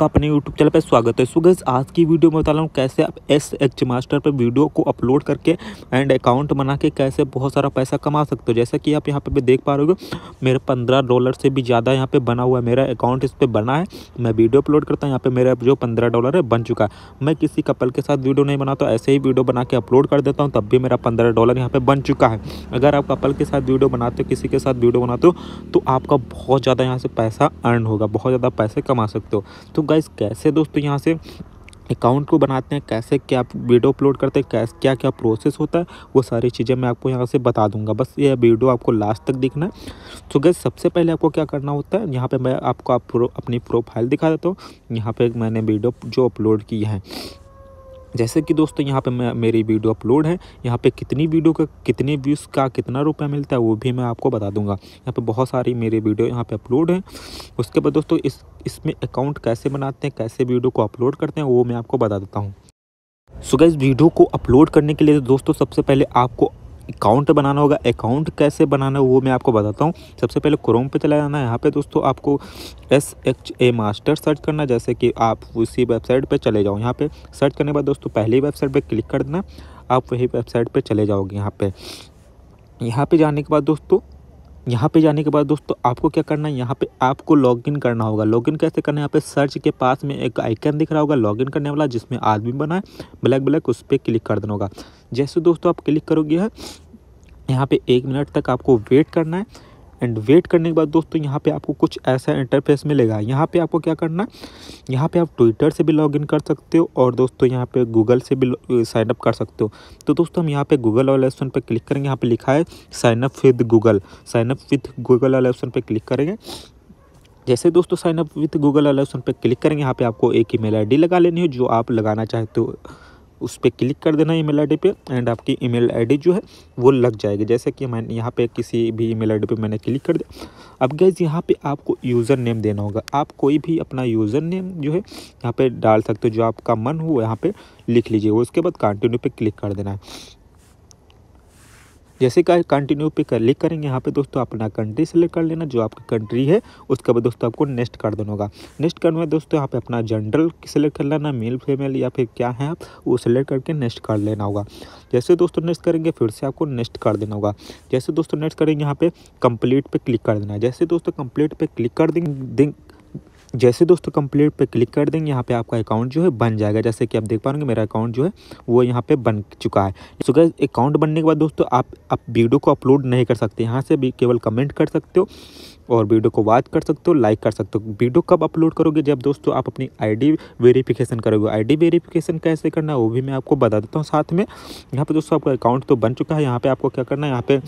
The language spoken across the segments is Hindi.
आपका अपने यूट्यूब चैनल पर स्वागत है सुगज आज की वीडियो में बता रहा हूँ कैसे आप एस एच मास्टर पर वीडियो को अपलोड करके एंड अकाउंट बना के कैसे बहुत सारा पैसा कमा सकते हो जैसा कि आप यहाँ पे देख पा रहे हो मेरे पंद्रह डॉलर से भी ज़्यादा यहाँ पे बना हुआ है मेरा अकाउंट इस पर बना है मैं वीडियो अपलोड करता हूँ यहाँ पर मेरा जो पंद्रह डॉलर है बन चुका है मैं किसी कपल के साथ वीडियो नहीं बनाता तो ऐसे ही वीडियो बना के अपलोड कर देता हूँ तब भी मेरा पंद्रह डॉलर यहाँ पर बन चुका है अगर आप कपल के साथ वीडियो बनाते हो किसी के साथ वीडियो बनाते हो तो आपका बहुत ज़्यादा यहाँ से पैसा अर्न होगा बहुत ज़्यादा पैसे कमा सकते हो तो गाइस कैसे दोस्तों यहाँ से अकाउंट को बनाते हैं कैसे क्या वीडियो अपलोड करते हैं कैसे क्या क्या प्रोसेस होता है वो सारी चीज़ें मैं आपको यहाँ से बता दूंगा बस ये वीडियो आपको लास्ट तक देखना है तो गैस सबसे पहले आपको क्या करना होता है यहाँ पे मैं आपको आप प्रो, अपनी प्रोफाइल दिखा देता हूँ यहाँ पे मैंने वीडियो जो अपलोड की है जैसे कि दोस्तों यहाँ पे मैं मेरी वीडियो अपलोड है यहाँ पे कितनी वीडियो का कितने व्यूज़ का कितना रुपया मिलता है वो भी मैं आपको बता दूंगा यहाँ पे बहुत सारी मेरी वीडियो यहाँ पे अपलोड है उसके बाद दोस्तों इस इसमें अकाउंट कैसे बनाते हैं कैसे वीडियो को अपलोड करते हैं वो मैं आपको बता देता हूँ सो so गैस वीडियो को अपलोड करने के लिए दोस्तों सबसे पहले आपको अकाउंट बनाना होगा अकाउंट कैसे बनाना है वो मैं आपको बताता हूँ सबसे पहले क्रोम पे चला जाना है यहाँ पे दोस्तों आपको S H A master search करना जैसे कि आप उसी वेबसाइट पे चले जाओ यहाँ पे सर्च करने के बाद दोस्तों पहली वेबसाइट पे क्लिक कर देना आप वही वेबसाइट पे चले जाओगे यहाँ पे यहाँ पे जाने के बाद दोस्तों यहाँ पे जाने के बाद दोस्तों आपको क्या करना है यहाँ पे आपको लॉगिन करना होगा लॉगिन कैसे करना है यहाँ पे सर्च के पास में एक आइकन दिख रहा होगा लॉगिन करने वाला जिसमें आदमी बना है ब्लैक ब्लैक उस पर क्लिक कर देना होगा जैसे दोस्तों आप क्लिक करोगे यहाँ पे एक मिनट तक आपको वेट करना है एंड वेट करने के बाद दोस्तों यहाँ पे आपको कुछ ऐसा इंटरफेस मिलेगा यहाँ पे आपको क्या करना है यहाँ पे आप ट्विटर से भी लॉगिन कर सकते हो और दोस्तों यहाँ पे गूगल से भी साइनअप कर सकते हो तो दोस्तों हम यहाँ पे गूगल वाले ऑप्शन पर क्लिक करेंगे यहाँ पर लिखा है sign up with Google sign up with Google वाले ऑप्शन पर क्लिक करेंगे जैसे दोस्तों साइनअप विथ गूगल वाले ऑप्शन पर क्लिक करेंगे यहाँ पर आपको एक ई मेल लगा लेनी है जो आप लगाना चाहते हो उस पर क्लिक कर देना ईमेल आईडी पे एंड आपकी ईमेल आईडी जो है वो लग जाएगी जैसे कि मैंने यहाँ पे किसी भी ईमेल आईडी पे मैंने क्लिक कर दिया अब गैस यहाँ पे आपको यूज़र नेम देना होगा आप कोई भी अपना यूज़र नेम जो है यहाँ पे डाल सकते हो जो आपका मन हो यहाँ पे लिख लीजिए उसके बाद कंटिन्यू पे क्लिक कर देना है जैसे का कंटिन्यू पे कर क्लिक करेंगे यहाँ पे दोस्तों अपना कंट्री सेलेक्ट कर लेना जो आपकी कंट्री है उसके बाद दोस्तों आपको नेक्स्ट कर देना होगा नेक्स्ट करने में दोस्तों यहाँ पे अपना जनरल सेलेक्ट कर लेना मेल फीमेल या फिर क्या है आप वो सेलेक्ट करके नेक्स्ट कर लेना होगा जैसे दोस्तों नेक्स्ट करेंगे फिर से आपको नेक्स्ट कर देना होगा जैसे दोस्तों नेक्स्ट करेंगे यहाँ पे कंप्लीट पे क्लिक कर देना जैसे दोस्तों कंप्लीट पे क्लिक कर जैसे दोस्तों कंप्लीट पे क्लिक कर देंगे यहाँ पे आपका अकाउंट जो है बन जाएगा जैसे कि आप देख पा रहे मेरा अकाउंट जो है वो यहाँ पे बन चुका है सो गैस अकाउंट बनने के बाद दोस्तों आप आप वीडियो को अपलोड नहीं कर सकते यहाँ से भी केवल कमेंट कर सकते हो और वीडियो को वाच कर सकते हो लाइक कर सकते हो वीडियो कब अपलोड करोगे जब दोस्तों आप अपनी आईडी वेरिफिकेशन करोगे आईडी वेरिफिकेशन कैसे करना है वो भी मैं आपको बता देता हूँ साथ में यहाँ पे दोस्तों आपका अकाउंट तो बन चुका है यहाँ पे आपको क्या करना है यहाँ पे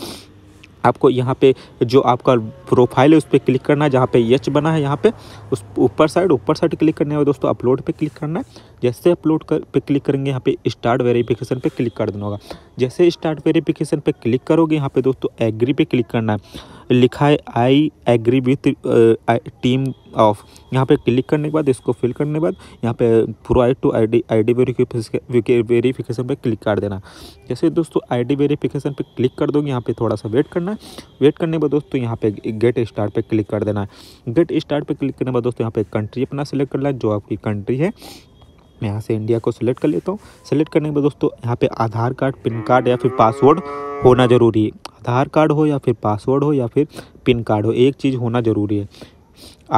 आपको यहाँ पे जो आपका प्रोफाइल है उस पर क्लिक करना है जहाँ पे यच बना है यहाँ पे उस ऊपर साइड ऊपर साइड क्लिक करने है दोस्तों अपलोड पे क्लिक करना है जैसे अपलोड कर पे क्लिक करेंगे यहाँ पे स्टार्ट वेरीफिकेशन पे क्लिक कर देना होगा जैसे स्टार्ट वेरीफिकेशन पे क्लिक करोगे यहाँ पे दोस्तों एग्री पे क्लिक करना है लिखा है I agree with team of यहाँ पे क्लिक करने के बाद इसको फिल करने के बाद यहाँ पे provide to ID ID verification पे क्लिक कर देना जैसे दोस्तों आईडी वेरिफिकेशन पे क्लिक कर दोगे यहाँ पे थोड़ा सा वेट करना है वेट करने के बाद दोस्तों यहाँ पे गेट स्टार्ट पे क्लिक कर देना है गेट स्टार्ट पे क्लिक करने के बाद दोस्तों यहाँ पे कंट्री अपना सेलेक्ट करना है जो आपकी कंट्री है मैं यहाँ से इंडिया को सिलेक्ट कर लेता हूँ सेलेक्ट करने के बाद दोस्तों यहाँ पे आधार कार्ड पिन कार्ड या फिर पासवर्ड होना ज़रूरी है आधार कार्ड हो या फिर पासवर्ड हो या फिर पिन कार्ड हो एक चीज़ होना ज़रूरी है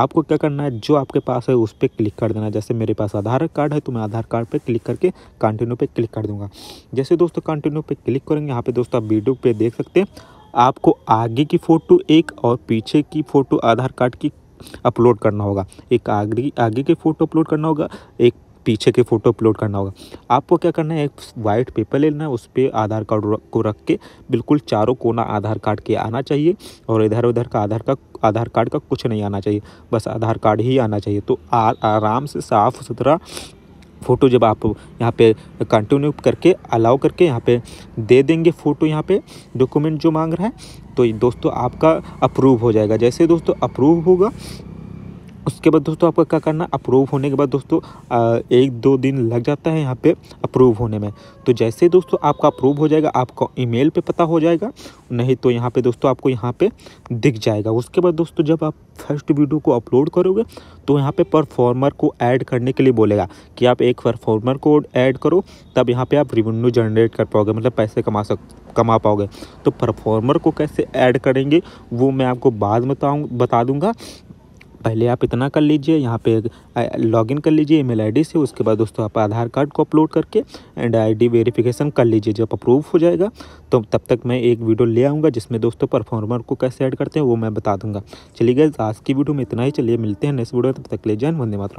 आपको क्या करना है जो आपके पास है उस पर क्लिक कर देना जैसे मेरे पास आधार कार्ड है तो मैं आधार कार्ड पे क्लिक करके कंटिन्यू पे क्लिक कर दूंगा जैसे दोस्तों कंटिन्यू पे क्लिक करेंगे यहाँ पे दोस्तों आप वीडियो पे देख सकते हैं आपको आगे की फ़ोटो एक और पीछे की फ़ोटो आधार कार्ड की अपलोड करना होगा एक आगे आगे की फ़ोटो अपलोड करना होगा एक पीछे के फ़ोटो अपलोड करना होगा आपको क्या करना है एक वाइट पेपर ले लेना है उस पर आधार कार्ड को रख के बिल्कुल चारों कोना आधार कार्ड के आना चाहिए और इधर उधर का आधार का आधार कार्ड का कुछ नहीं आना चाहिए बस आधार कार्ड ही आना चाहिए तो आ, आराम से साफ़ सुथरा फ़ोटो जब आप यहाँ पे कंटिन्यू करके अलाउ करके यहाँ पे दे देंगे फ़ोटो यहाँ पे डॉक्यूमेंट जो मांग रहा है तो दोस्तों आपका अप्रूव हो जाएगा जैसे दोस्तों अप्रूव होगा उसके बाद दोस्तों आपका क्या करना अप्रूव होने के बाद दोस्तों एक दो दिन लग जाता है यहाँ पे अप्रूव होने में तो जैसे दोस्तों आपका अप्रूव हो जाएगा आपको ईमेल पे पता हो जाएगा नहीं तो यहाँ पे दोस्तों आपको यहाँ पे दिख जाएगा उसके बाद दोस्तों जब आप फर्स्ट वीडियो को अपलोड करोगे तो यहाँ पे परफॉर्मर को ऐड करने के लिए बोलेगा कि आप एक परफॉर्मर को ऐड करो तब यहाँ पे आप रिवेन्यू जनरेट कर पाओगे मतलब पैसे कमा सक कमा पाओगे तो परफॉर्मर को कैसे ऐड करेंगे वो मैं आपको बाद में बता दूँगा पहले आप इतना कर लीजिए यहाँ पे लॉगिन कर लीजिए ईमेल आईडी से उसके बाद दोस्तों आप आधार कार्ड को अपलोड करके एंड आईडी वेरिफिकेशन कर लीजिए जब अप्रूव हो जाएगा तो तब तक मैं एक वीडियो ले आऊँगा जिसमें दोस्तों परफॉर्मर को कैसे ऐड करते हैं वो मैं बता दूँगा चलिए गए आज की वीडियो में इतना ही चलिए मिलते हैं नेक्स्ट वीडियो तब तक ले जाए वंदे मातरम